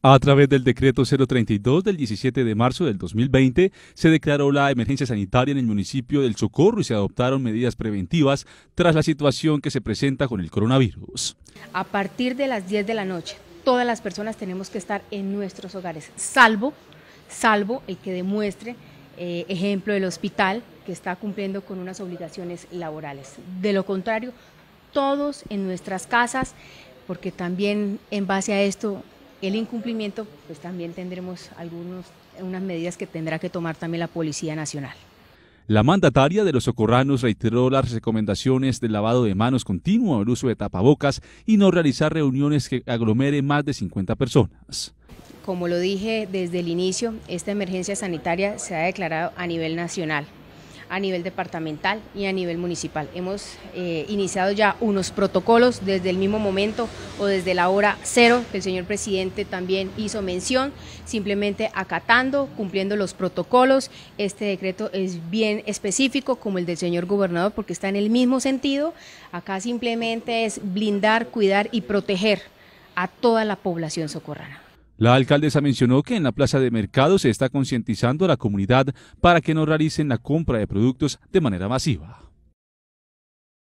A través del decreto 032 del 17 de marzo del 2020, se declaró la emergencia sanitaria en el municipio del Socorro y se adoptaron medidas preventivas tras la situación que se presenta con el coronavirus. A partir de las 10 de la noche, todas las personas tenemos que estar en nuestros hogares, salvo, salvo el que demuestre, eh, ejemplo, el hospital que está cumpliendo con unas obligaciones laborales. De lo contrario, todos en nuestras casas, porque también en base a esto el incumplimiento, pues también tendremos algunas medidas que tendrá que tomar también la Policía Nacional. La mandataria de los socorranos reiteró las recomendaciones del lavado de manos continuo, el uso de tapabocas y no realizar reuniones que aglomeren más de 50 personas. Como lo dije desde el inicio, esta emergencia sanitaria se ha declarado a nivel nacional a nivel departamental y a nivel municipal. Hemos eh, iniciado ya unos protocolos desde el mismo momento o desde la hora cero, que el señor presidente también hizo mención, simplemente acatando, cumpliendo los protocolos. Este decreto es bien específico como el del señor gobernador porque está en el mismo sentido. Acá simplemente es blindar, cuidar y proteger a toda la población socorrana. La alcaldesa mencionó que en la plaza de mercado se está concientizando a la comunidad para que no realicen la compra de productos de manera masiva.